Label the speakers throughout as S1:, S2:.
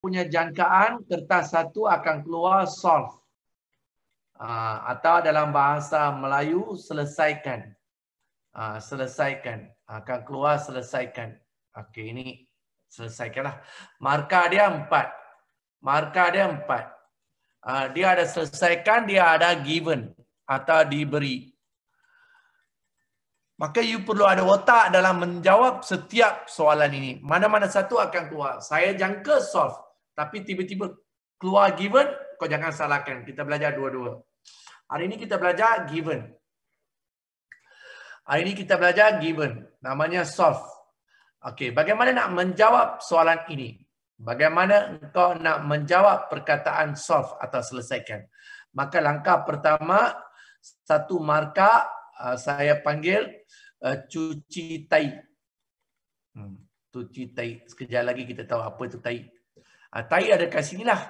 S1: punya jangkaan, kertas satu akan keluar solve. Uh, atau dalam bahasa Melayu, selesaikan. Uh, selesaikan. Akan keluar selesaikan. Okey, ini selesaikanlah. Marka dia empat. marka dia empat. Uh, dia ada selesaikan, dia ada given. Atau diberi. Maka you perlu ada otak dalam menjawab setiap soalan ini. Mana-mana satu akan keluar. Saya jangka solve. Tapi tiba-tiba keluar given, kau jangan salahkan. Kita belajar dua-dua. Hari ini kita belajar given. Hari ini kita belajar given. Namanya solve. Okey, bagaimana nak menjawab soalan ini? Bagaimana kau nak menjawab perkataan solve atau selesaikan? Maka langkah pertama, satu markah uh, saya panggil uh, cuci tai. Hmm, cuci tai. Sekejap lagi kita tahu apa itu tai. Ah, ada kat sini lah.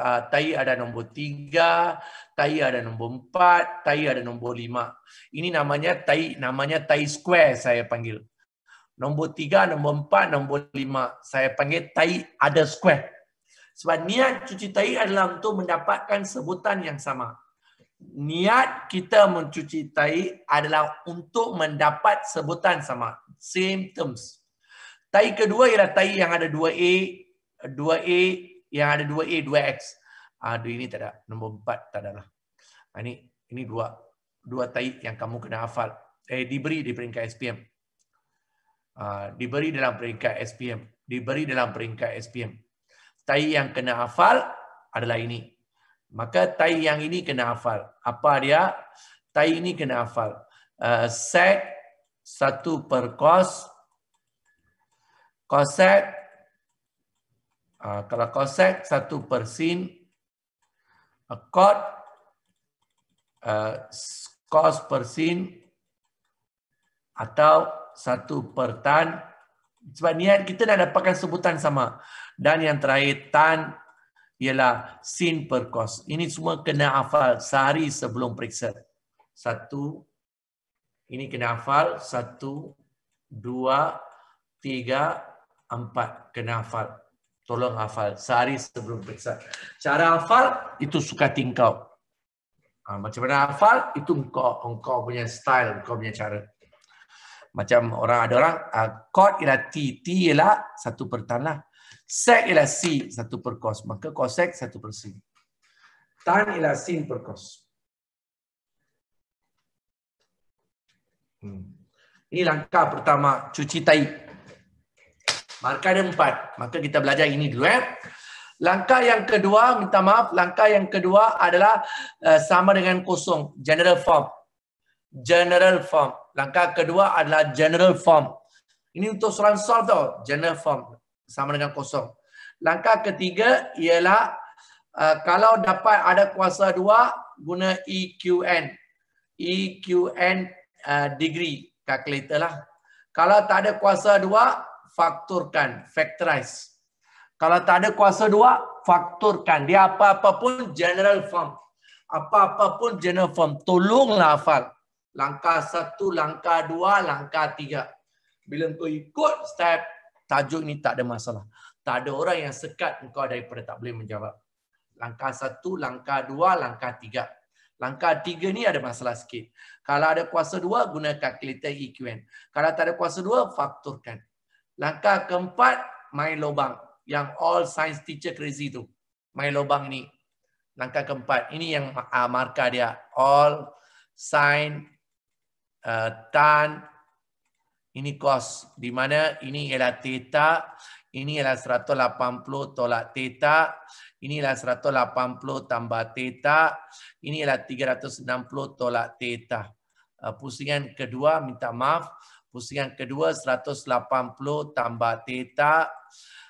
S1: Ah, ada nombor tiga, tayi ada nombor empat, tayi ada nombor lima. Ini namanya tayi, namanya tayi square saya panggil. Nombor tiga, nombor empat, nombor lima. Saya panggil tayi ada square. Sebab niat cuci tayi adalah untuk mendapatkan sebutan yang sama. Niat kita mencuci tayi adalah untuk mendapat sebutan sama. Same terms. Tayi kedua ialah tayi yang ada dua A, 2A yang ada 2A 2X. Ah uh, ini tak ada nombor 4 tak ada lah. Uh, ini ini dua dua tai yang kamu kena hafal. Eh diberi di peringkat SPM. Uh, ah, diberi dalam peringkat SPM, diberi dalam peringkat SPM. Tai yang kena hafal adalah ini. Maka tai yang ini kena hafal. Apa dia? Tai ini kena hafal. Uh, sec 1 per cos set. Ah, kalau cosec satu persin, sin uh, cot uh, cos atau satu per tan sebab niat kita nak dapatkan sebutan sama dan yang terakhir tan ialah sin per kos. ini semua kena hafal sehari sebelum periksa satu ini kena hafal satu dua tiga empat kena hafal Tolong hafal. Sehari sebelum periksa. Cara hafal, itu suka tingkau. Ha, ah, macam mana hafal, itu engkau, engkau punya style, engkau punya cara. Macam orang ada orang, uh, ah, chord ialah T. T ialah satu per tanah. Sec ialah C, satu per cos. Maka kosek satu per sin. Tan ialah sin per cos. Hmm. Ini langkah pertama, cuci taik. Markah ada empat. Maka kita belajar ini dulu. Eh. Langkah yang kedua, minta maaf. Langkah yang kedua adalah uh, sama dengan kosong. General form. General form. Langkah kedua adalah general form. Ini untuk soalan soal tau. General form. Sama dengan kosong. Langkah ketiga ialah uh, kalau dapat ada kuasa dua, guna EQN. EQN uh, eh, degree. Calculator lah. Kalau tak ada kuasa dua, fakturkan, factorize. Kalau tak ada kuasa dua, fakturkan. Dia apa-apa pun general form. Apa-apa pun general form. Tolonglah hafal. Langkah satu, langkah dua, langkah tiga. Bila kau ikut step, tajuk ni tak ada masalah. Tak ada orang yang sekat kau daripada tak boleh menjawab. Langkah satu, langkah dua, langkah tiga. Langkah tiga ni ada masalah sikit. Kalau ada kuasa dua, guna kalkulator EQN. Kalau tak ada kuasa dua, fakturkan. Langkah keempat, main lubang. Yang all science teacher crazy tu. Main lubang ni. Langkah keempat. Ini yang uh, markah dia. All science uh, ah, tan. Ini kos Di mana ini ialah theta. Ini ialah 180 tolak theta. Ini ialah 180 tambah theta. Ini ialah 360 tolak theta. Uh, pusingan kedua, Minta maaf pusingan kedua 180 tambah theta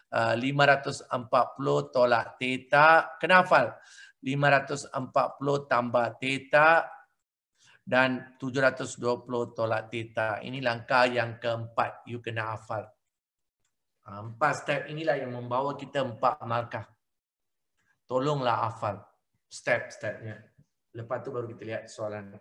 S1: 540 uh, tolak theta kena 540 tambah theta dan 720 tolak theta ini langkah yang keempat you kena hafal ha, empat step inilah yang membawa kita empat markah tolonglah hafal step-stepnya lepas tu baru kita lihat soalan ni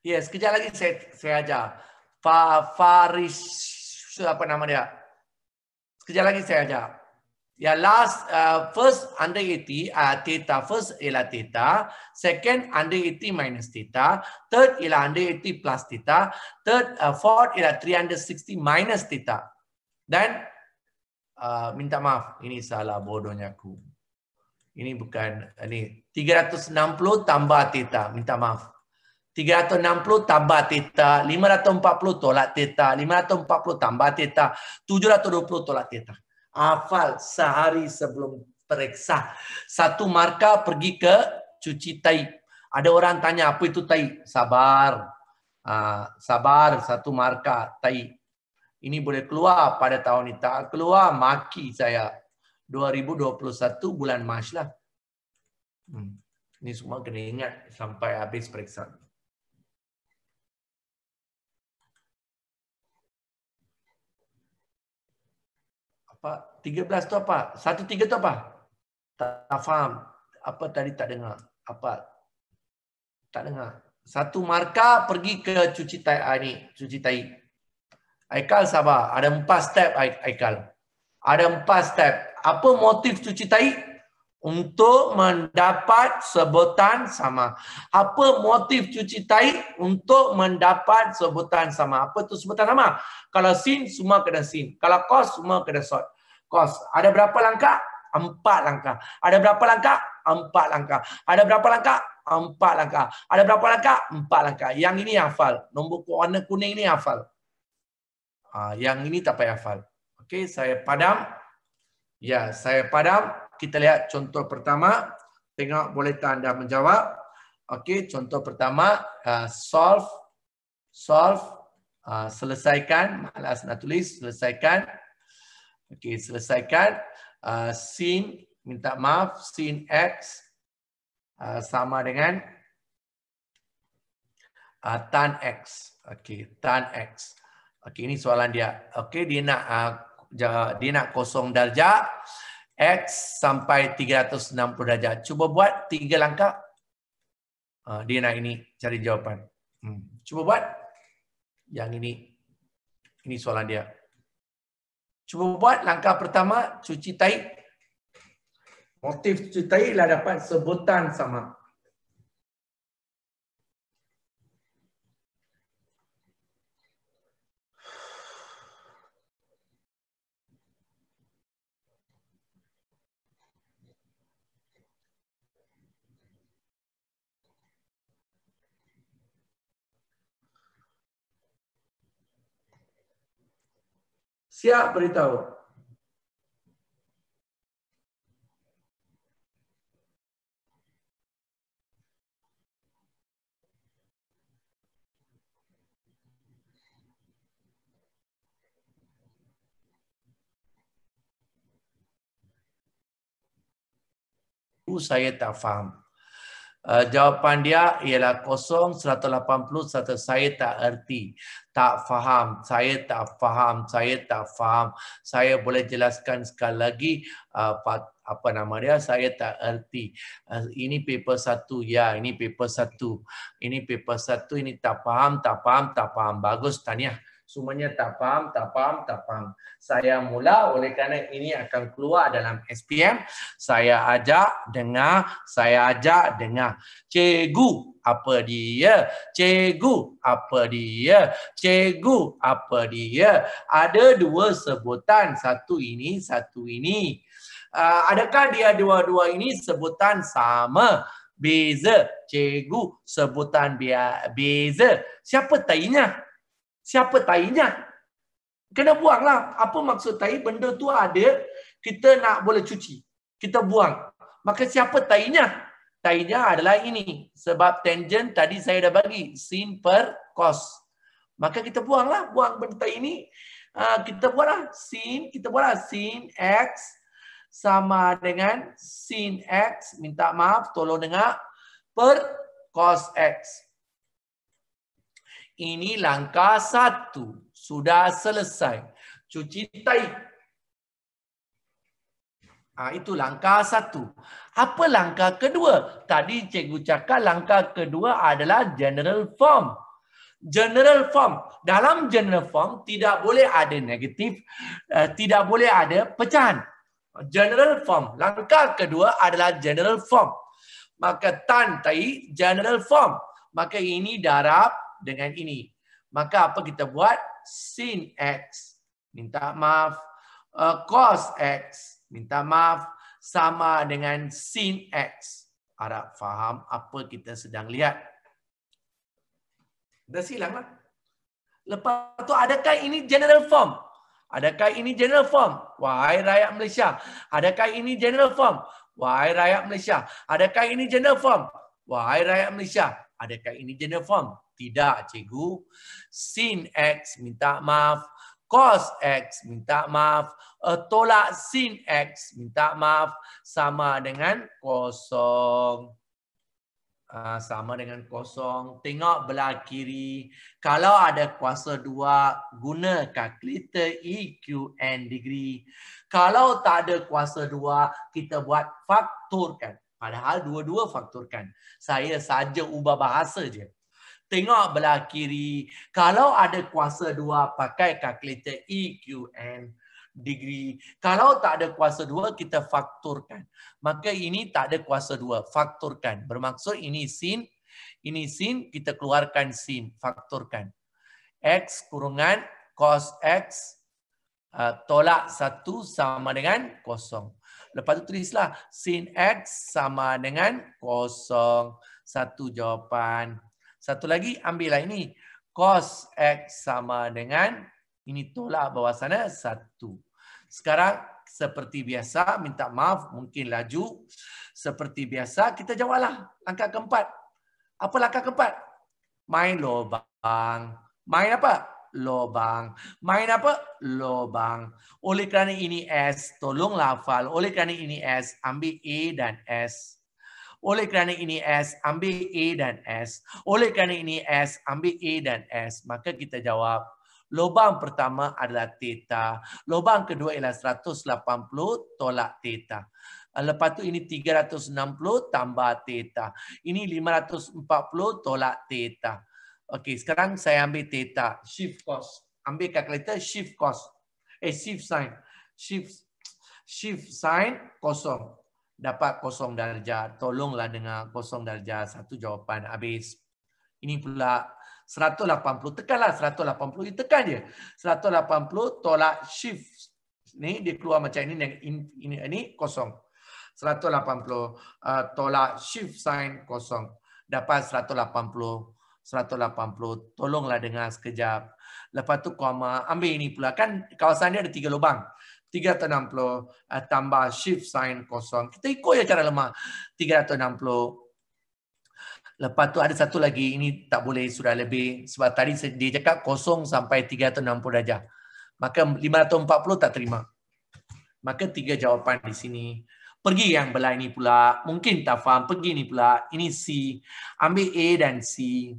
S1: Yes, kejap lagi saya saya ajar. Fa Faris apa nama dia? Sekejap lagi saya ajar. Ya last uh, first under 80 uh, theta first ialah theta, second under 80 minus theta, third ialah under 80 plus theta, third uh, fourth ialah 360 minus theta. Dan uh, minta maaf, ini salah bodohnya aku. Ini bukan ini 360 tambah theta. Minta maaf. 360 tambah teta, 540 tolak teta, 540 tambah teta, 720 tolak teta. Hafal sehari sebelum periksa. Satu marka pergi ke cuci tai. Ada orang tanya apa itu tai? Sabar. Ah, sabar satu marka tai. Ini boleh keluar pada tahun ini. Tak keluar maki saya. 2021 bulan Mac lah. Hmm. Ini semua kena ingat sampai habis periksa. pak 13 tu apa? 1 3 tu apa? Tak, tak faham. Apa tadi tak dengar? Apa? Tak dengar. Satu marka pergi ke cuci tai ah, ni, cuci tai. Aikal sabar. Ada empat step Aikal. Ada empat step. Apa motif cuci tai? untuk mendapat sebutan sama. Apa motif cuci tahi untuk mendapat sebutan sama? Apa tu sebutan sama? Kalau sin semua kena sin. Kalau kos semua kena sod. Kos. Ada berapa langkah? Empat langkah. Ada berapa langkah? Empat langkah. Ada berapa langkah? Empat langkah. Ada berapa langkah? Empat langkah. Yang ini hafal. Nombor warna kuning ini hafal. Ha, yang ini tak payah hafal. Okey, saya padam. Ya, saya padam kita lihat contoh pertama. Tengok boleh tak anda menjawab. Okey, contoh pertama. Uh, solve. Solve. Uh, selesaikan. Malas nak tulis. Selesaikan. Okey, selesaikan. Uh, scene. Minta maaf. sin X. Uh, sama dengan. Uh, tan X. Okey, tan X. Okey, ini soalan dia. Okey, dia nak uh, dia nak kosong darjah. X sampai 360 darjah. Cuba buat tiga langkah. Ah, dia nak ini cari jawapan. Hmm. Cuba buat yang ini. Ini soalan dia. Cuba buat langkah pertama, cuci taik.
S2: Motif cuci taik lah dapat sebutan sama. Siap beritahu.
S1: saya tak faham. Uh, jawapan dia ialah kosong 180 serta saya tak erti. Tak faham. Saya tak faham. Saya tak faham. Saya boleh jelaskan sekali lagi uh, apa nama dia. Saya tak erti. Uh, ini paper satu. Ya, ini paper satu. Ini paper satu. Ini tak faham, tak faham, tak faham. Bagus, tanya semuanya tak faham, tak faham, tak faham. Saya mula oleh kerana ini akan keluar dalam SPM. Saya ajak dengar, saya ajak dengar. Cikgu, apa dia? Cikgu, apa dia? Cikgu, apa dia? Ada dua sebutan, satu ini, satu ini. Ah, adakah dia dua-dua ini sebutan sama? Beza, cikgu, sebutan bia- beza. Siapa tanya? siapa tainya? Kena buanglah. Apa maksud tai? Benda tu ada, kita nak boleh cuci. Kita buang. Maka siapa tainya? Tainya adalah ini. Sebab tangent tadi saya dah bagi. Sin per cos. Maka kita buanglah. Buang benda tai ini. Ah, kita buatlah sin, kita buatlah sin x sama dengan sin x, minta maaf, tolong dengar, per cos x ini langkah satu sudah selesai cuci tay. ha, itu langkah satu apa langkah kedua tadi cikgu cakap langkah kedua adalah general form general form dalam general form tidak boleh ada negatif uh, tidak boleh ada pecahan general form langkah kedua adalah general form maka tan tai general form maka ini darab dengan ini. Maka apa kita buat? Sin X, minta maaf. Uh, cos X, minta maaf. Sama dengan sin X. Harap faham apa kita sedang lihat. Dah silang lah. Lepas tu adakah ini general form? Adakah ini general form? Wahai rakyat Malaysia. Adakah ini general form? Wahai rakyat Malaysia. Adakah ini general form? Wahai rakyat Malaysia. Adakah ini general form? Tidak cikgu. Sin X minta maaf. Cos X minta maaf. Uh, tolak sin X minta maaf. Sama dengan kosong. Uh, sama dengan kosong. Tengok belah kiri. Kalau ada kuasa dua, guna kalkulator EQN degree. Kalau tak ada kuasa dua, kita buat faktorkan. Padahal dua-dua faktorkan. Saya saja ubah bahasa je tengok belah kiri. Kalau ada kuasa dua, pakai kalkulator EQN degree. Kalau tak ada kuasa dua, kita fakturkan. Maka ini tak ada kuasa dua, fakturkan. Bermaksud ini sin, ini sin, kita keluarkan sin, fakturkan. X kurungan cos X uh, tolak satu sama dengan kosong. Lepas tu tulislah sin X sama dengan kosong. Satu jawapan. Satu lagi, ambillah ini. Cos X sama dengan, ini tolak bawah sana, 1. Sekarang, seperti biasa, minta maaf, mungkin laju. Seperti biasa, kita jawablah angka keempat. Apa angka keempat? Main lobang. Main apa? Lobang. Main apa? Lobang. Oleh kerana ini S, tolong lafal. Oleh kerana ini S, ambil A dan S. Oleh kerana ini S, ambil A dan S. Oleh kerana ini S, ambil A dan S. Maka kita jawab, lubang pertama adalah teta. Lubang kedua ialah 180 tolak teta. Eh, lepas tu ini 360 tambah teta. Ini 540 tolak teta. Okey, sekarang saya ambil teta Shift cos. Ambil kalkulator shift cos. Eh, shift sign. Shift shift sign kosong dapat kosong darjah. Tolonglah dengar kosong darjah satu jawapan habis. Ini pula 180, tekanlah 180, you tekan dia. 180, tolak shift. Ni dia keluar macam ini, ini, ini, ini kosong. 180, uh, tolak shift sign kosong. Dapat 180, 180, tolonglah dengar sekejap. Lepas tu koma, ambil ini pula. Kan kawasan dia ada tiga lubang. 360 uh, eh, tambah shift sign kosong. Kita ikut ya cara lemah 360. Lepas tu ada satu lagi ini tak boleh sudah lebih sebab tadi dia cakap kosong sampai 360 darjah. Maka 540 tak terima. Maka tiga jawapan di sini. Pergi yang belah ini pula. Mungkin tak faham. Pergi ni pula. Ini C. Ambil A dan C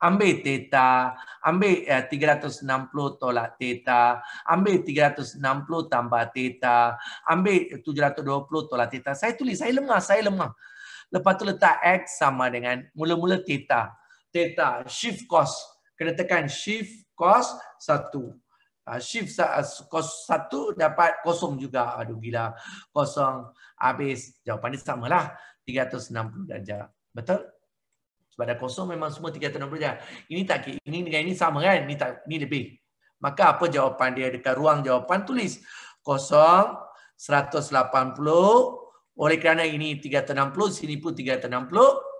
S1: ambil teta, ambil eh, uh, 360 tolak teta, ambil 360 tambah teta, ambil 720 tolak teta. Saya tulis, saya lemah, saya lemah. Lepas tu letak X sama dengan mula-mula teta, teta shift cost. Kena tekan shift cost 1. Uh, ah, shift uh, cos 1 dapat kosong juga. Aduh gila, kosong. Habis, jawapan dia samalah. 360 darjah. Betul? Bandar kosong memang semua tiga 360 darjah. Ini tak ini dengan ini sama kan? Ini tak ini lebih. Maka apa jawapan dia dekat ruang jawapan tulis kosong 180 oleh kerana ini 360 sini pun 360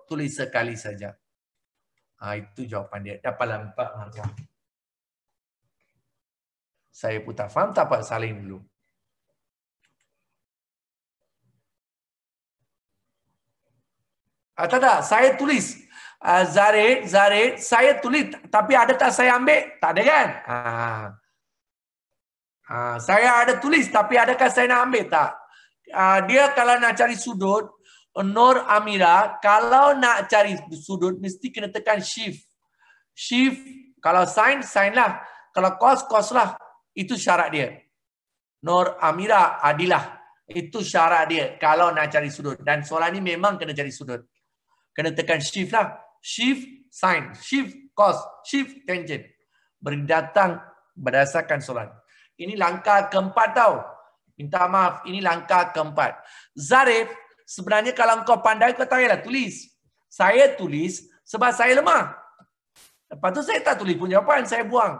S1: tulis sekali saja. Ha, itu jawapan dia. Dapatlah 4 markah. Saya pun tak faham, tak apa, salin dulu. Ah, tak, tak, saya tulis. Zarid, ah, Zarid, saya tulis tapi ada tak saya ambil? Tak ada kan? Ha. Ha. Saya ada tulis tapi adakah saya nak ambil tak? Ha. Dia kalau nak cari sudut, Nur Amira, kalau nak cari sudut, mesti kena tekan shift. Shift, kalau sign, sign lah. Kalau kos cos lah. Itu syarat dia. Nur Amira, adilah. Itu syarat dia kalau nak cari sudut. Dan soalan ni memang kena cari sudut. Kena tekan shift lah shift sign, shift cos, shift tangent. Berdatang berdasarkan soalan. Ini langkah keempat tau. Minta maaf, ini langkah keempat. Zarif, sebenarnya kalau kau pandai, kau tanya lah, tulis. Saya tulis sebab saya lemah. Lepas tu saya tak tulis pun jawapan, saya buang.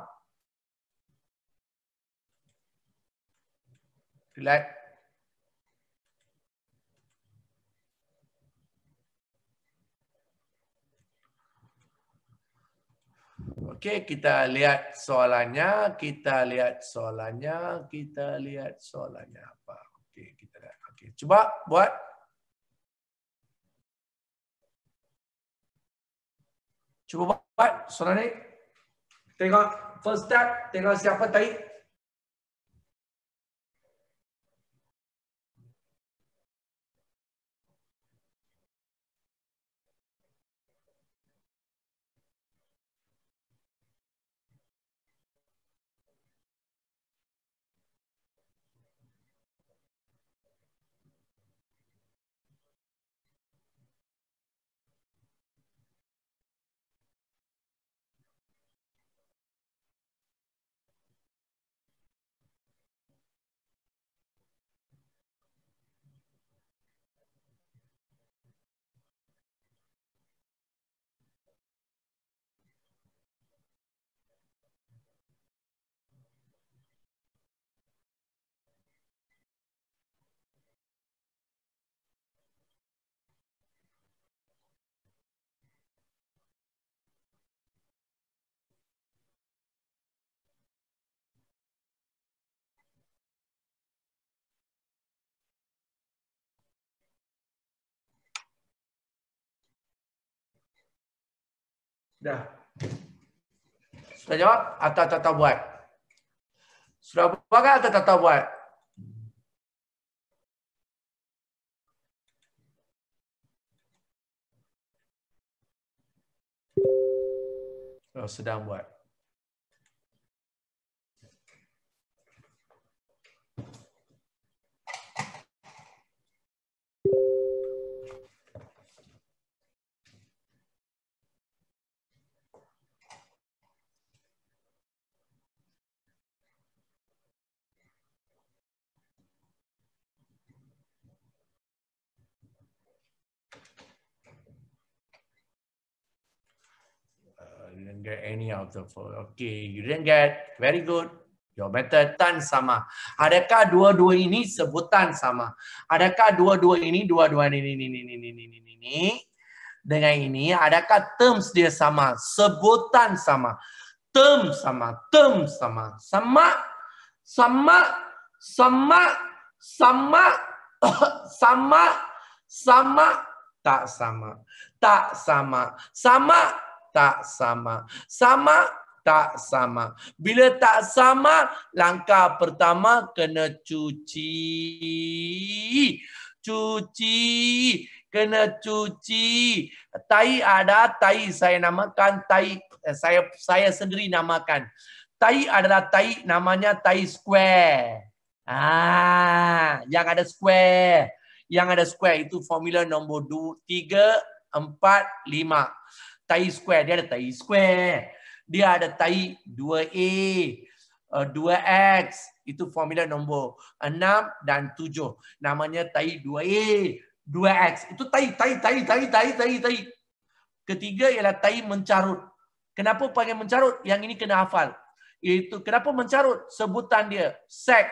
S1: Relax. Okey, kita lihat soalannya, kita lihat soalannya, kita lihat soalannya apa. Okey, kita lihat. Okey, cuba buat.
S2: Cuba buat soalan ni. Tengok first step, tengok siapa tadi. Dah. Sudah jawab atau tak tahu buat? Sudah buat kan atau tak tahu buat? Oh, sedang buat.
S1: didn't get any out of four. Okay, you didn't get. Very good. Your method tan sama. Adakah dua-dua ini sebutan sama? Adakah dua-dua ini, dua-dua ini, ini, ini, ini, ini, ini, ini, dengan ini? Adakah terms dia sama? Sebutan sama. Term sama, term sama, sama, sama, sama, sama, sama, sama, tak sama, tak sama, sama, tak sama. Sama tak sama. Bila tak sama, langkah pertama kena cuci. Cuci. Kena cuci. Tai ada, tai saya namakan, tai eh, saya saya sendiri namakan. Tai adalah tai namanya tai square. Ah, yang ada square. Yang ada square itu formula nombor 2, 3, 4, 5 tai square. Dia ada tai square. Dia ada tai 2A, uh, 2X. Itu formula nombor 6 dan 7. Namanya tai 2A, 2X. Itu tai, tai, tai, tai, tai, tai, tai. Ketiga ialah tai mencarut. Kenapa panggil mencarut? Yang ini kena hafal. Iaitu kenapa mencarut? Sebutan dia sec.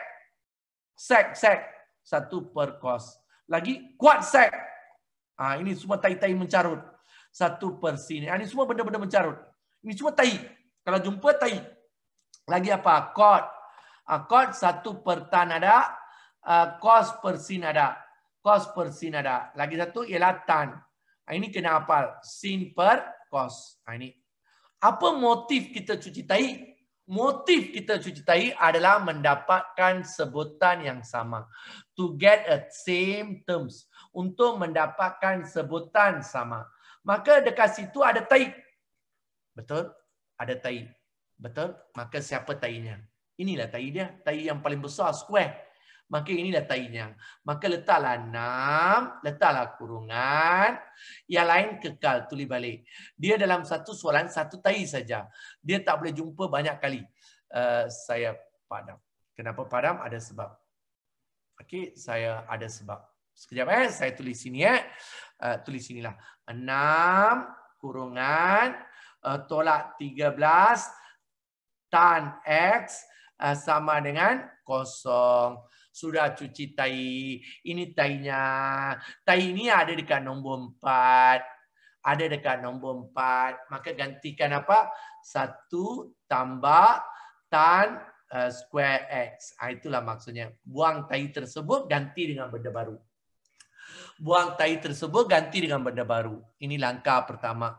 S1: Sec, sec. Satu per kos. Lagi kuat sec. ah ini semua tai-tai mencarut satu persini. Ini semua benda-benda mencarut. Ini semua tahi. Kalau jumpa tahi. Lagi apa? Kod. Kod satu per tan ah, ada. Kos per sin ada. Kos per sin ada. Lagi satu ialah tan. Ah, ini kena hafal. Sin per kos. Ah, ini. Apa motif kita cuci tahi? Motif kita cuci tahi adalah mendapatkan sebutan yang sama. To get a same terms. Untuk mendapatkan sebutan Sama maka dekat situ ada tai. Betul? Ada tai. Betul? Maka siapa tainya? Inilah tai dia, tai yang paling besar square. Maka inilah tainya. Maka letaklah enam, letaklah kurungan. Yang lain kekal, tulis balik. Dia dalam satu soalan, satu tai saja. Dia tak boleh jumpa banyak kali. Uh, saya padam. Kenapa padam? Ada sebab. Okey, saya ada sebab. Sekejap eh, saya tulis sini eh uh, tulis sinilah. 6 kurungan uh, tolak 13 tan X uh, sama dengan kosong. Sudah cuci tai. Ini tainya. Tai ini ada dekat nombor 4. Ada dekat nombor 4. Maka gantikan apa? 1 tambah tan uh, square X. Itulah maksudnya. Buang tai tersebut ganti dengan benda baru buang tahi tersebut ganti dengan benda baru. Ini langkah pertama.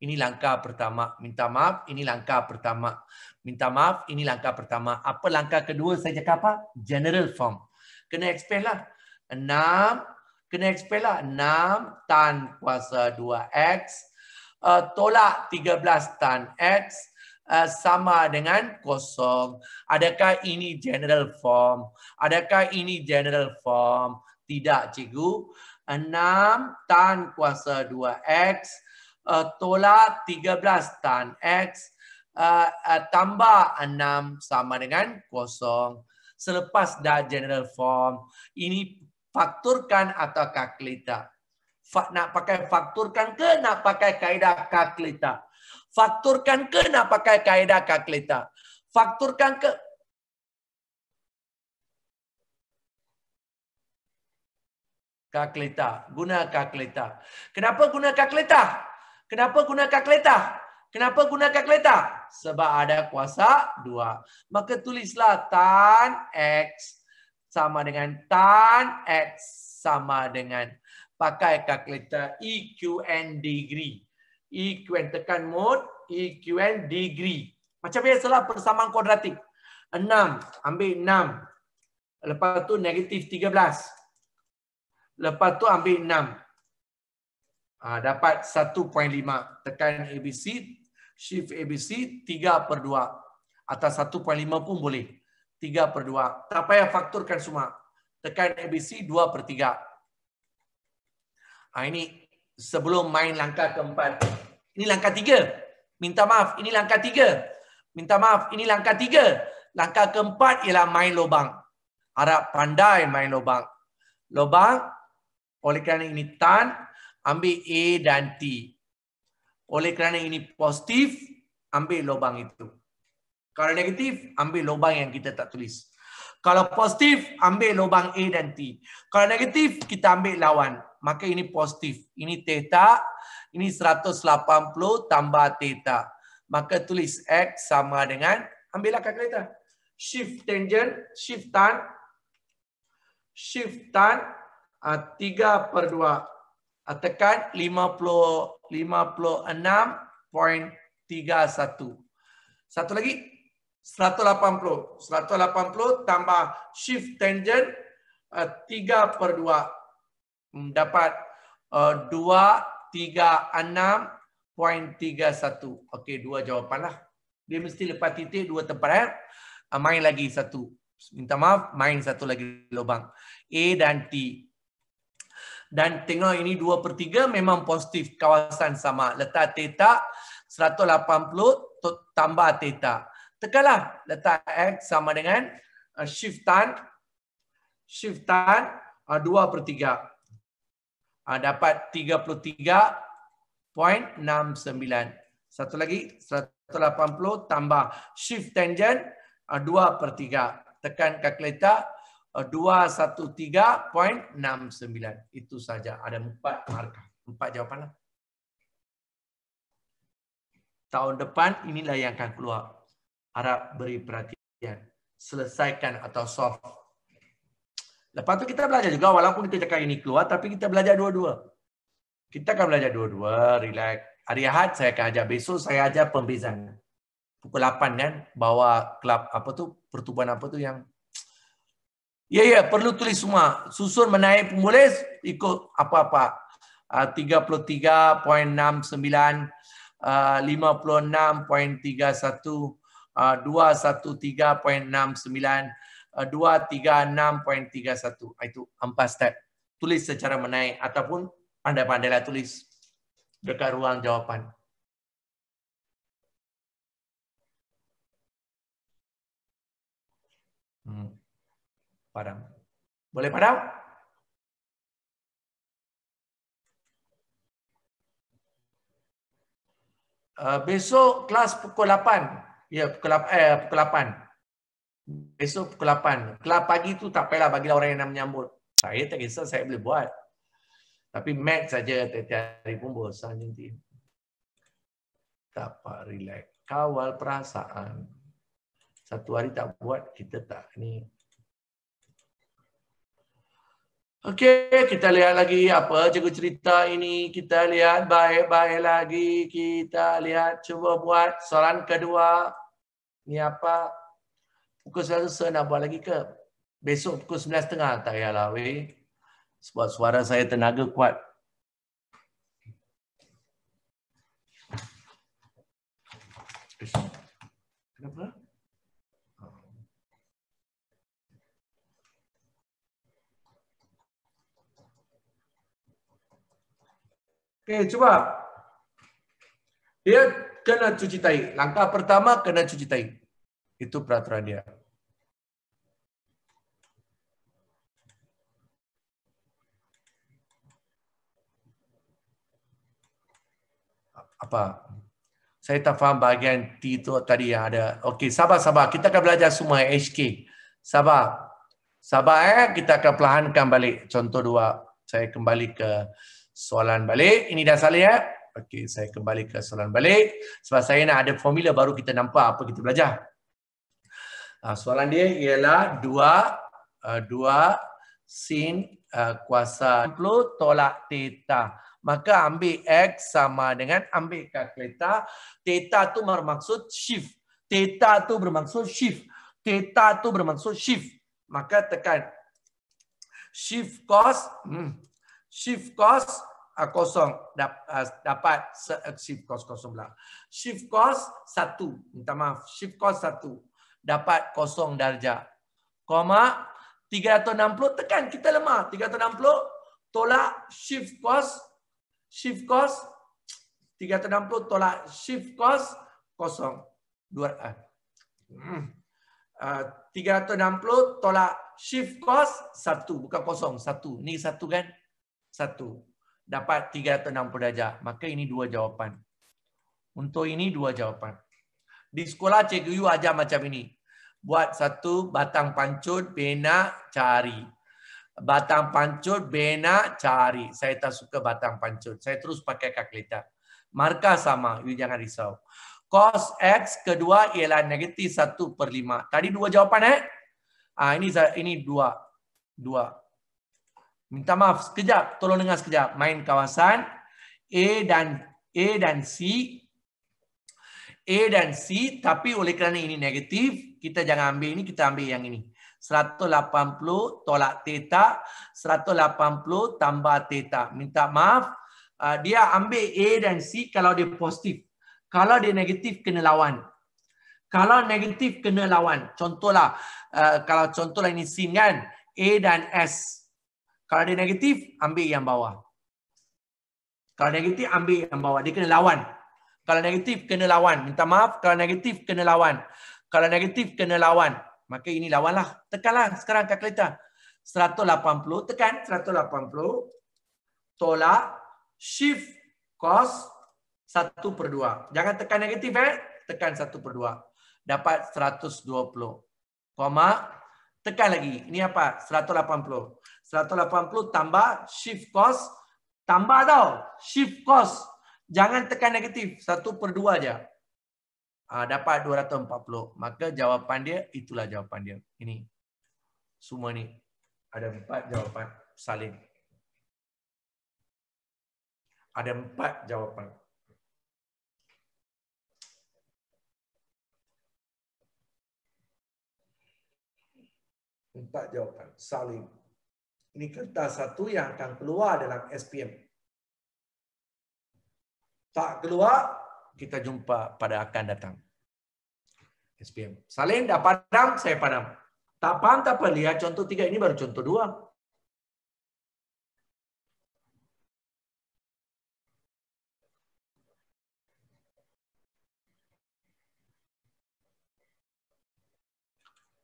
S1: Ini langkah pertama. Minta maaf, ini langkah pertama. Minta maaf, ini langkah pertama. Apa langkah kedua saya cakap apa? General form. Kena explain lah. Enam, kena explain lah. Enam, tan kuasa 2X. Uh, eh, tolak 13 tan X. Uh, sama dengan kosong. Adakah ini general form? Adakah ini general form? Tidak, cikgu. 6 tan kuasa 2x. Uh, eh, tolak 13 tan x. Uh, uh, tambah 6 sama dengan kosong. Selepas dah general form. Ini fakturkan atau kalkulita Fa nak pakai fakturkan ke nak pakai kaedah kalkulita Fakturkan ke nak pakai kaedah kalkulita Fakturkan ke kalkulator. Guna kalkulator. Kenapa guna kalkulator? Kenapa guna kalkulator? Kenapa guna kalkulator? Sebab ada kuasa dua. Maka tulislah tan X sama dengan tan X sama dengan pakai kalkulator EQN degree. EQN tekan mode, EQN degree. Macam biasalah persamaan kuadratik. 6, ambil 6. Lepas tu negatif Lepas tu ambil 6. Ha, dapat 1.5. Tekan ABC. Shift ABC 3 per 2. Atas 1.5 pun boleh. 3 per 2. Tak payah fakturkan semua. Tekan ABC 2 per 3. Ha, ini sebelum main langkah keempat. Ini langkah tiga. Minta maaf. Ini langkah tiga. Minta maaf. Ini langkah tiga. Langkah keempat ialah main lubang. Harap pandai main lubang. Lubang. Oleh kerana ini tan, ambil A dan T. Oleh kerana ini positif, ambil lubang itu. Kalau negatif, ambil lubang yang kita tak tulis. Kalau positif, ambil lubang A dan T. Kalau negatif, kita ambil lawan. Maka ini positif. Ini theta. Ini 180 tambah theta. Maka tulis X sama dengan, ambillah kalkulator. Shift tangent, shift tan. Shift tan Ah, tiga per dua ah, tekan lima lima puluh puluh enam point tiga Satu satu lagi, seratus seratus lapan puluh lapan puluh tambah shift tangent ah, tiga per dua hmm, Dapat dua tiga tiga enam point satu Okey, dua jawapanlah. Dia mesti lepas titik dua tempat. Eh? Main lagi satu. Minta maaf, main satu lagi lubang. A dan T dan tengok ini 2 per 3 memang positif kawasan sama. Letak theta 180 tambah theta. Tekanlah letak X sama dengan uh, shiftan shiftan 2 uh, per 3. Uh, dapat 33.69. Satu lagi 180 tambah shift tangent 2 per 3. Tekan kalkulator 33.69. 213.69. Eh, Itu saja. Ada empat markah. Empat jawapan. Lah. Tahun depan inilah yang akan keluar. Harap beri perhatian. Selesaikan atau solve. Lepas tu kita belajar juga. Walaupun kita cakap ini keluar. Tapi kita belajar dua-dua. Kita akan belajar dua-dua. Relax. Hari Ahad saya akan ajar. Besok saya ajar pembezaan. Pukul 8 kan. Bawa klub apa tu. Pertubuhan apa tu yang Ya, ya, perlu tulis semua. Susun menaik pembulis ikut apa-apa. Uh, 33.69, uh, 56.31, uh, 213.69, uh, 236.31. Itu empat step. Tulis secara menaik ataupun pandai-pandailah tulis dekat ruang jawapan.
S2: para boleh parau
S1: uh, besok kelas pukul 8 ya pukul eh pukul 8 besok pukul 8 kelas pagi tu tak payahlah bagi orang yang nak menyambut saya tak kisah saya boleh buat tapi max saja tiap-tiap hari pun bosan nanti tak apa relax kawal perasaan satu hari tak buat kita tak ni Okey, kita lihat lagi apa cikgu cerita ini. Kita lihat baik-baik lagi. Kita lihat cuba buat soalan kedua. Ni apa? Pukul selasa nak buat lagi ke? Besok pukul 9.30 tak payahlah. Weh. Sebab suara saya tenaga kuat. Kenapa? Okey, cuba. Dia kena cuci tahi. Langkah pertama, kena cuci tahi. Itu peraturan dia. Apa? Saya tak faham bahagian T itu tadi yang ada. Okey, sabar-sabar. Kita akan belajar semua HK. Sabar. Sabar eh. Kita akan perlahankan balik. Contoh dua. Saya kembali ke soalan balik. Ini dah salah ya. Eh? Okey, saya kembali ke soalan balik. Sebab saya nak ada formula baru kita nampak apa kita belajar. Ah, soalan dia ialah 2 2 ah, sin ah, kuasa 60 tolak theta. Maka ambil X sama dengan ambil kalkulator. Theta tu bermaksud shift. Theta tu bermaksud shift. Theta tu bermaksud shift. Maka tekan shift cos. Hmm, shift cost uh, kosong dap, uh, dapat eh, shift cost kosong belah. Shift cost satu, minta maaf, shift cost satu dapat kosong darjah. Koma 360 tekan kita lemah 360 tolak shift cost shift cost 360 tolak shift cost kosong dua eh. Uh, 360 tolak shift cost satu bukan kosong satu ni satu kan satu dapat 360 darjah. Maka ini dua jawapan. Untuk ini dua jawapan. Di sekolah cikgu you ajar macam ini. Buat satu batang pancut, pena cari. Batang pancut, pena cari. Saya tak suka batang pancut. Saya terus pakai kalkulator. Markah sama, you jangan risau. Cos X kedua ialah negatif 1 per 5. Tadi dua jawapan eh? Ah ini ini dua. Dua minta maaf sekejap tolong dengar sekejap main kawasan A dan A dan C A dan C tapi oleh kerana ini negatif kita jangan ambil ini kita ambil yang ini 180 tolak theta 180 tambah teta. minta maaf uh, dia ambil A dan C kalau dia positif kalau dia negatif kena lawan kalau negatif kena lawan contohlah uh, kalau contohlah ini sin kan A dan S kalau dia negatif, ambil yang bawah. Kalau negatif, ambil yang bawah. Dia kena lawan. Kalau negatif, kena lawan. Minta maaf. Kalau negatif, kena lawan. Kalau negatif, kena lawan. Maka ini lawanlah. Tekanlah sekarang kalkulator. 180. Tekan 180. Tolak. Shift. Cos. 1 per 2. Jangan tekan negatif. eh. Tekan 1 per 2. Dapat 120. Koma. Tekan lagi. Ini apa? 180. 180. 180 tambah shift cost. Tambah tau. Shift cost. Jangan tekan negatif. Satu per dua je. Ha, ah, dapat 240. Maka jawapan dia, itulah jawapan dia. Ini. Semua ni. Ada empat jawapan. Salin.
S2: Ada empat jawapan.
S1: Empat jawapan. saling Ini kertas satu yang akan keluar dalam SPM. Tak keluar, kita jumpa pada akan datang. SPM. Salin, dah padam, saya padam. Tak pantah lihat contoh tiga ini baru contoh dua.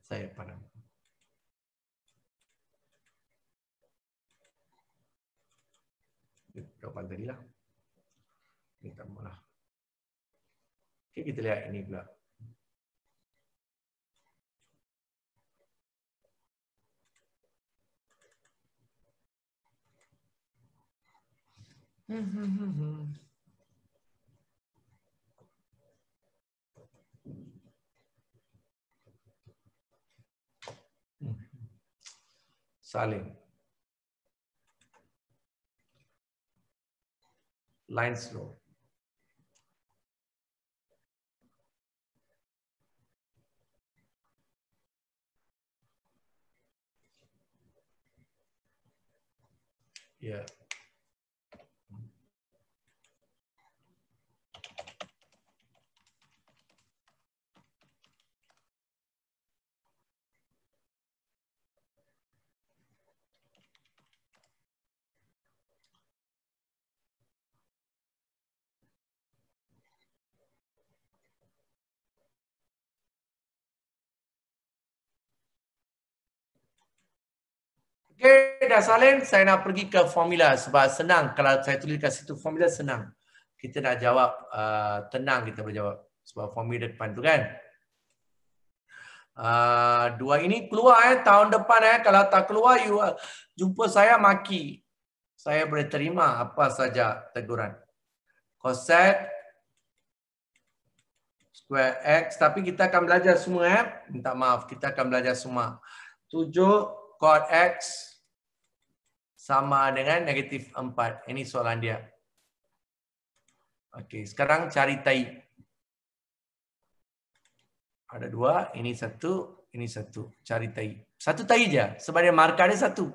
S2: Saya padam. jawapan tadi lah. Ini tak maulah. Okay, kita lihat ini pula. Salim. Lines Road. Yeah.
S1: Okey, dah salin. Saya nak pergi ke formula sebab senang. Kalau saya tulis kat situ formula, senang. Kita nak jawab, uh, tenang kita boleh jawab. Sebab formula depan tu kan. Uh, dua ini keluar eh. Tahun depan eh. Kalau tak keluar, you, uh, jumpa saya maki. Saya boleh terima apa saja teguran. Koset. Square X. Tapi kita akan belajar semua eh. Minta maaf. Kita akan belajar semua. Tujuh cot x sama dengan negatif 4. Ini soalan dia. Okey, sekarang cari tai. Ada dua, ini satu, ini satu. Cari tai.
S2: Satu tai je. Sebab dia markah dia satu.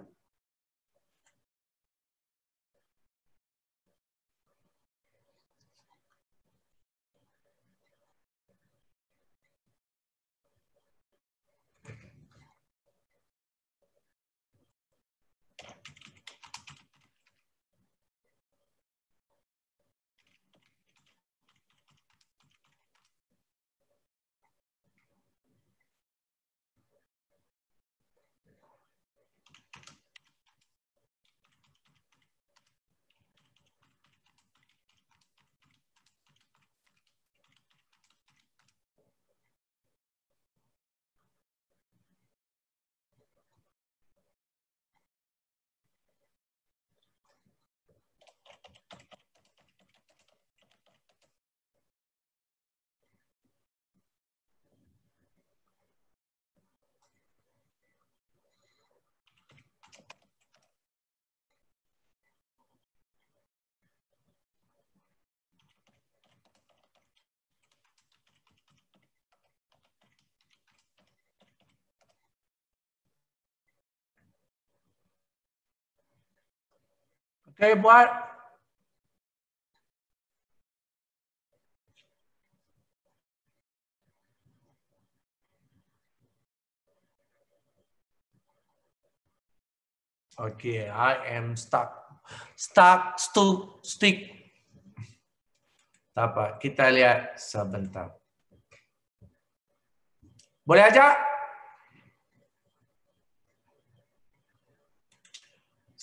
S2: कई बार
S1: Okay, I am stuck. Stuck, stuck, stick. Apa? Kita lihat sebentar. Boleh aja?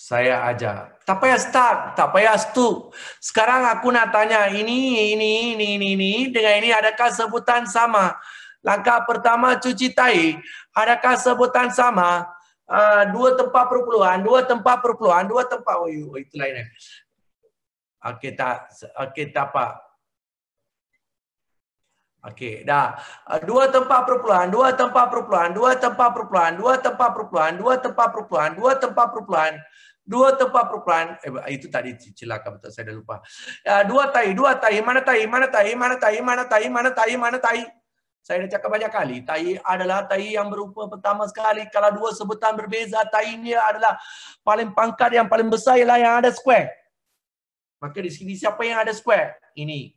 S1: saya ajar. Tak payah start, tak payah stop. Sekarang aku nak tanya ini, ini, ini, ini, ini dengan ini adakah sebutan sama? Langkah pertama cuci tahi, adakah sebutan sama? Uh, dua tempat perpuluhan, dua tempat perpuluhan, dua tempat. Oh, oh itu lainnya. Eh. Okey tak, okey tak pak. Okey, dah. Ah, dua tempat perpuluhan, dua tempat perpuluhan, dua tempat perpuluhan, dua tempat perpuluhan, dua tempat perpuluhan, dua tempat perpuluhan dua tempat perubahan eh, itu tadi celaka betul saya dah lupa ya, dua tai dua tai mana tai mana tai mana tai mana tai mana tai mana tai saya dah cakap banyak kali tai adalah tai yang berupa pertama sekali kalau dua sebutan berbeza tai ini adalah paling pangkat yang paling besar ialah yang ada square maka di sini siapa yang ada square ini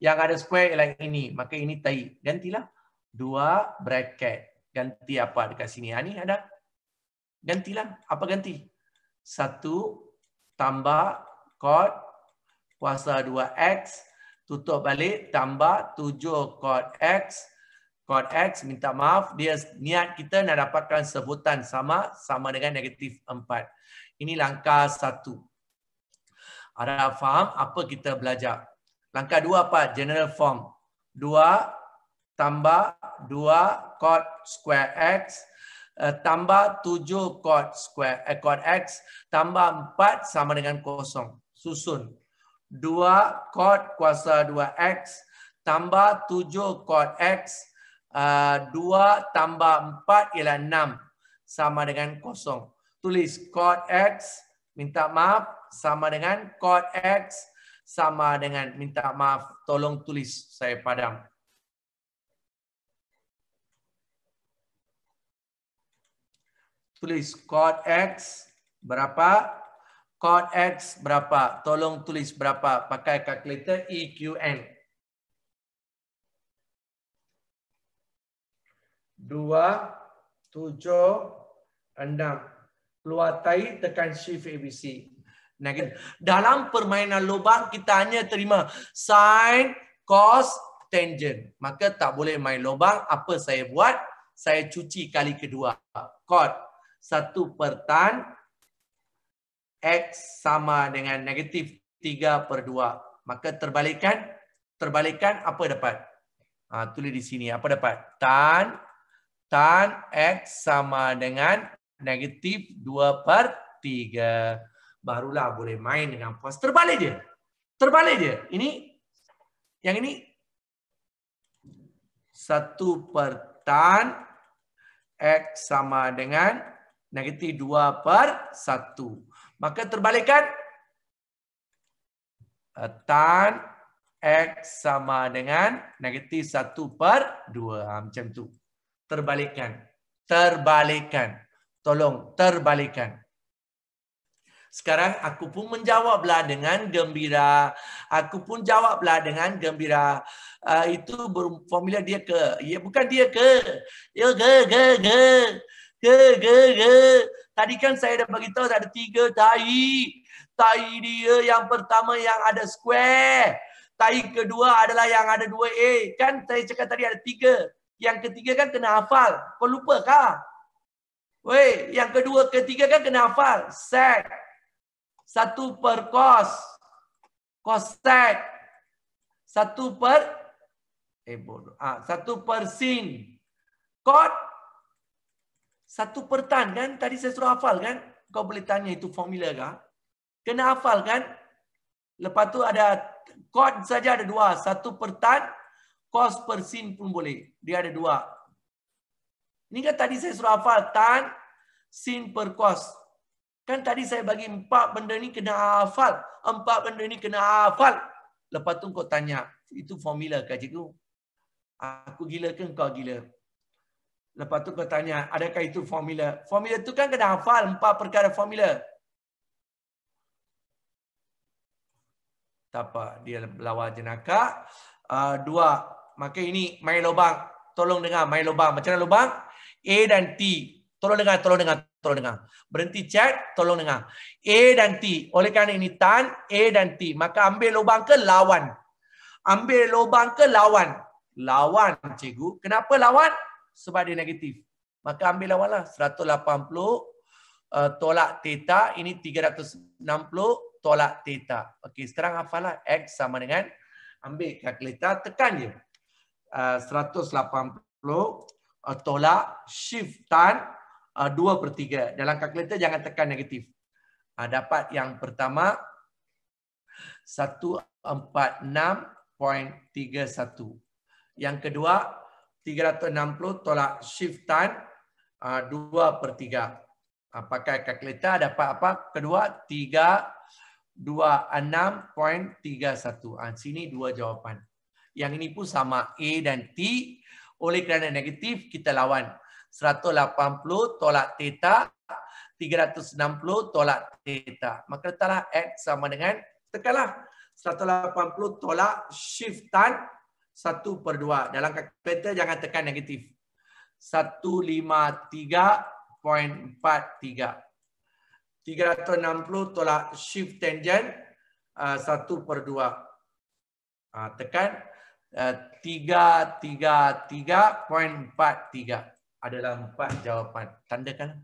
S1: yang ada square ialah ini maka ini tai gantilah dua bracket ganti apa dekat sini ha, ini ada gantilah apa ganti satu tambah kot kuasa dua x tutup balik tambah tujuh kot x kot x minta maaf dia niat kita nak dapatkan sebutan sama sama dengan negatif empat Ini langkah satu Ada faham apa kita belajar? Langkah dua apa? General form. dua tambah dua kot square x Eh, tambah 7 cot square eh, cot x tambah 4 sama dengan kosong. Susun. 2 cot kuasa 2x tambah 7 cot x uh, eh, 2 tambah 4 ialah 6 sama dengan kosong. Tulis cot x minta maaf sama dengan cot x sama dengan minta maaf tolong tulis saya padam. tulis cot x berapa cot x berapa tolong tulis berapa pakai kalkulator eqn 2 7 6 keluar tai tekan shift abc negatif dalam permainan lobang kita hanya terima sin cos tangent maka tak boleh main lobang. apa saya buat saya cuci kali kedua cot satu per tan X sama dengan negatif tiga per dua Maka terbalikan, terbalikan apa dapat? Ha, tulis di sini, apa dapat? Tan, tan X sama dengan negatif dua per tiga Barulah boleh main dengan pas Terbalik dia. Terbalik dia. Ini, yang ini. satu per tan X sama dengan negatif 2 per 1. Maka terbalikkan. Eh, tan X sama dengan negatif 1 per 2. Ha, macam tu. Terbalikkan. Terbalikkan. Tolong terbalikkan. Sekarang aku pun menjawablah dengan gembira. Aku pun jawablah dengan gembira. Uh, itu formula dia ke? Ya, bukan dia ke? Ya, ke, ke, ke ke ke ke tadi kan saya dah bagi tahu ada tiga tai tai dia yang pertama yang ada square tai kedua adalah yang ada dua a kan Tadi cakap tadi ada tiga yang ketiga kan kena hafal kau lupa kah Wei, yang kedua ketiga kan kena hafal. Sec. Satu per cos. Cos sec. Satu per eh bodoh. Ah, satu per sin. Cot satu pertan kan tadi saya suruh hafal kan kau boleh tanya itu formula kah kena hafal kan lepas tu ada cot saja ada dua satu pertan cos per sin pun boleh dia ada dua ni kan tadi saya suruh hafal tan sin per cos kan tadi saya bagi empat benda ni kena hafal empat benda ni kena hafal lepas tu kau tanya itu formula kah cikgu aku gila ke kau gila Lepas tu kau tanya, adakah itu formula? Formula tu kan kena hafal empat perkara formula. Tak apa, dia lawa jenaka. Uh, ah, dua, maka ini main lubang. Tolong dengar main lubang. Macam mana lubang? A dan T. Tolong dengar, tolong dengar, tolong dengar. Berhenti chat, tolong dengar. A dan T. Oleh kerana ini tan, A dan T. Maka ambil lubang ke lawan. Ambil lubang ke lawan. Lawan, cikgu. Kenapa lawan? Lawan sebab dia negatif. Maka ambil awallah 180 uh, tolak theta ini 360 tolak theta. Okey, sekarang lah? x sama dengan ambil kalkulator tekan dia. Uh, 180 uh, tolak shift tan uh, eh, 2 per 3. Dalam kalkulator jangan tekan negatif. Uh, dapat yang pertama 146.31. Yang kedua 360 tolak shift tan ah, dua per tiga. Ah, pakai kalkulator dapat apa? Kedua, tiga, dua, enam, poin, tiga, satu. Ah, sini dua jawapan. Yang ini pun sama A dan T. Oleh kerana negatif, kita lawan. 180 tolak theta, 360 tolak theta. Maka letaklah X sama dengan, tekanlah 180 tolak shift tan satu per dua. Dalam kalkulator jangan tekan negatif. satu lima tiga tiga tiga point empat ratus enam puluh tolak shift tangent uh, satu per dua. Uh, tekan uh, tiga tiga tiga point empat tiga Adalah empat jawapan. Tandakan.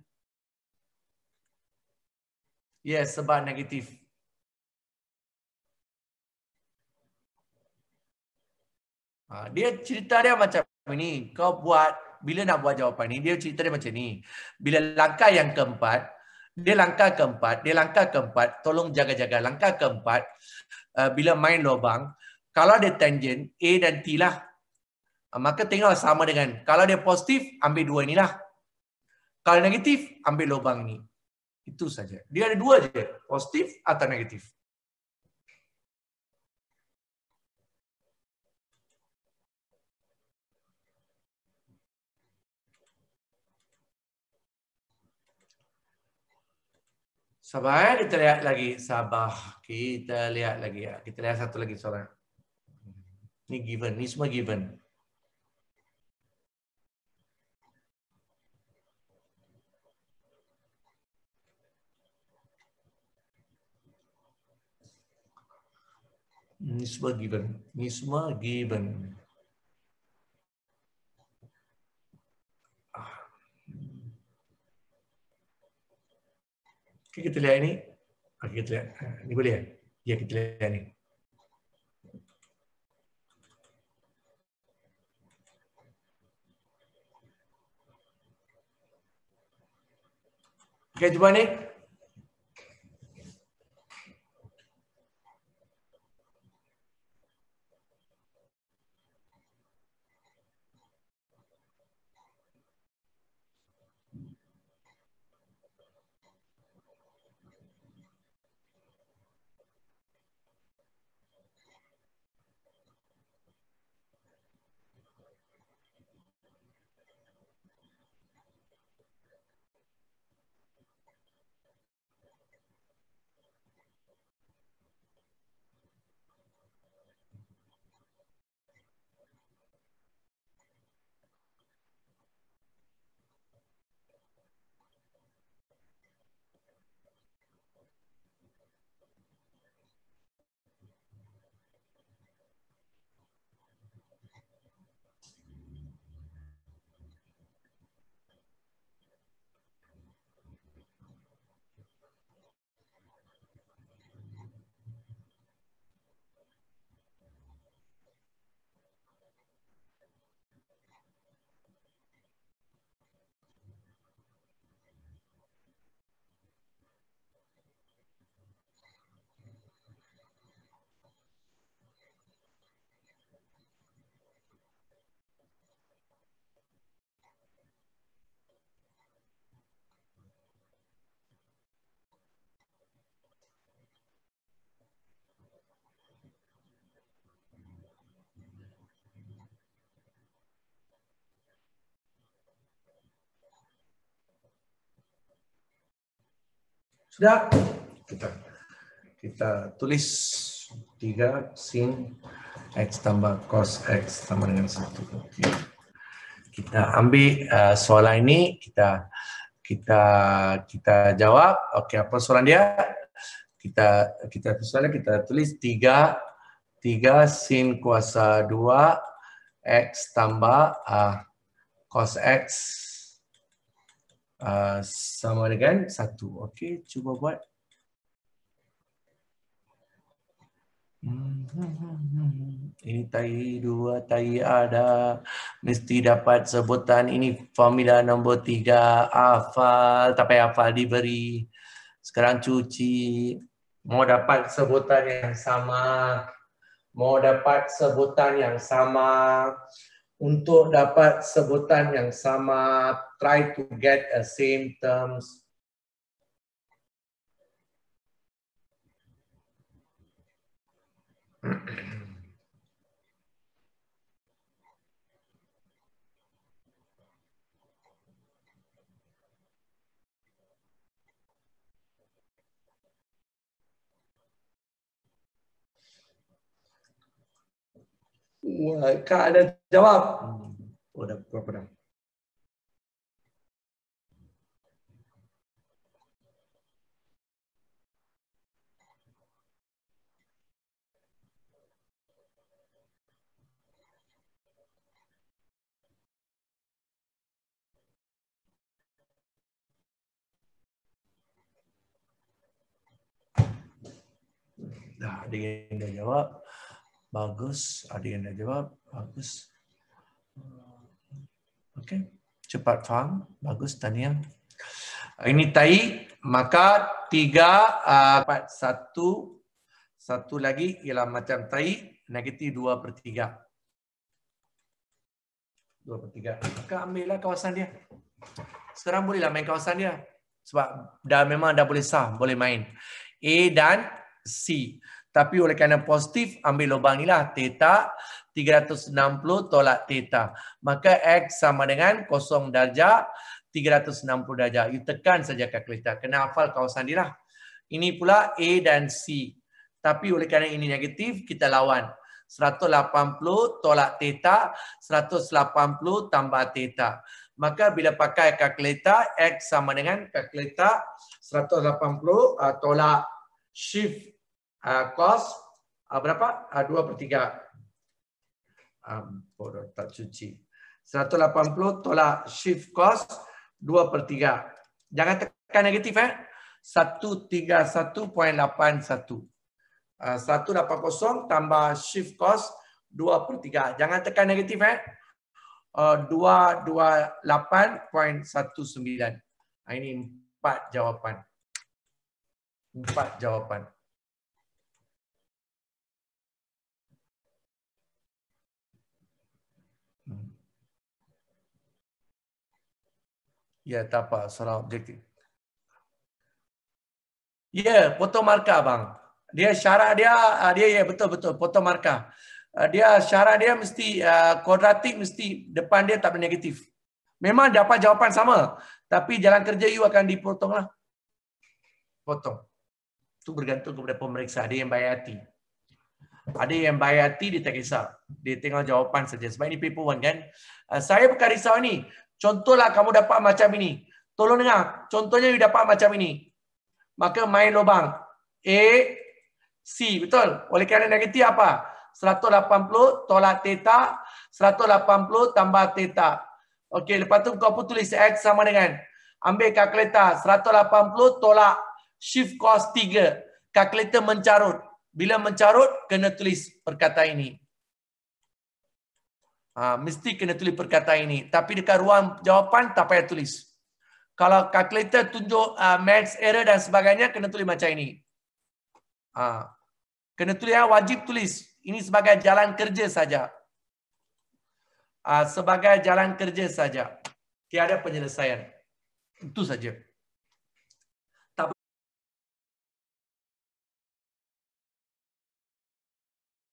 S1: Yes, sebab negatif. Ha, dia cerita dia macam ini. Kau buat, bila nak buat jawapan ini, dia cerita dia macam ni. Bila langkah yang keempat, dia langkah keempat, dia langkah keempat, tolong jaga-jaga. Langkah keempat, uh, bila main lubang, kalau dia tangent, A dan T lah. Uh, maka tengok sama dengan, kalau dia positif, ambil dua lah. Kalau negatif, ambil lubang ni. Itu saja. Dia ada dua je. positif atau negatif. Sabar ya, kita lihat lagi. Sabah Kita lihat lagi ya. Kita lihat satu lagi soalan. Ini given. Ini semua given. Ini semua given. Ini semua given. Ini semua given. Kikitiliani. Ah, Kikitiliani. Nikuliani. Ya, Kikitiliani.
S2: Kejbani.
S1: Sudah kita kita tulis 3 sin X tambah cos X sama dengan 1. Okay. Kita ambil uh, soalan ini, kita kita kita jawab. okey apa soalan dia? Kita kita soalan kita tulis 3 3 sin kuasa 2 X tambah uh, cos X Ah, sama dengan satu. Okey, cuba buat. Ini tahi dua tahi ada Mesti dapat sebutan ini Formula nombor tiga Afal Tak payah afal diberi Sekarang cuci Mau dapat sebutan yang sama Mau dapat sebutan yang sama untuk dapat sebutan yang sama, try to get a same terms. Mm-hmm.
S2: Kak ada jawab. Hmm. Oh, dah berapa dah?
S1: Dah, ada yang dah jawab. Bagus. Ada yang dah jawab. Bagus. Uh, Okey. Cepat faham. Bagus. Tahniah. Ini tai. Maka tiga, uh, empat, satu. Satu lagi ialah macam tai. Negatif dua per tiga. Dua per tiga. Maka ambillah kawasan dia. Sekarang bolehlah main kawasan dia. Sebab dah memang dah boleh sah. Boleh main. A dan C. Tapi oleh kerana positif, ambil lubang ni lah. Theta 360 tolak theta. Maka X sama dengan kosong darjah 360 darjah. You tekan saja kalkulator. Kena hafal kawasan dia lah. Ini pula A dan C. Tapi oleh kerana ini negatif, kita lawan. 180 tolak theta, 180 tambah theta. Maka bila pakai kalkulator, X sama dengan kalkulator 180 uh, ah, tolak shift uh, cos uh, berapa? Uh, 2 per 3. Ampun, um, oh, tak cuci. 180 tolak shift cos 2 per 3. Jangan tekan negatif. Eh? 131.81. Uh, 180 tambah shift cos 2 per 3. Jangan tekan negatif. Eh? Uh, 228.19. Uh, ini empat jawapan. Empat jawapan. Ya, tak apa. Seorang objektif. Ya, yeah, potong markah, bang. Dia syarat dia, uh, dia ya yeah, betul-betul potong markah. Uh, dia syarat dia mesti ah, kuadratik, uh, mesti depan dia tak boleh negatif. Memang dapat jawapan sama. Tapi jalan kerja you akan dipotong lah. Potong. Itu bergantung kepada pemeriksa. Ada yang bayar hati. Ada yang bayar hati, dia tak kisah. Dia tengok jawapan saja. Sebab ini paper one kan. Uh, saya bukan risau ni. Contohlah kamu dapat macam ini. Tolong dengar. Contohnya you dapat macam ini. Maka main lubang. A, C. Betul? Oleh kerana negatif apa? 180 tolak teta. 180 tambah teta. Okey, lepas tu kau pun tulis X sama dengan. Ambil kalkulator. 180 tolak shift cost 3. Kalkulator mencarut. Bila mencarut, kena tulis perkataan ini. Ha, mesti kena tulis perkataan ini. Tapi dekat ruang jawapan, tak payah tulis. Kalau kalkulator tunjuk uh, ha, max error dan sebagainya, kena tulis macam ini. Ha. Kena tulis, ha, wajib tulis. Ini sebagai jalan kerja saja. Ha, sebagai jalan kerja saja. Tiada penyelesaian. Itu saja.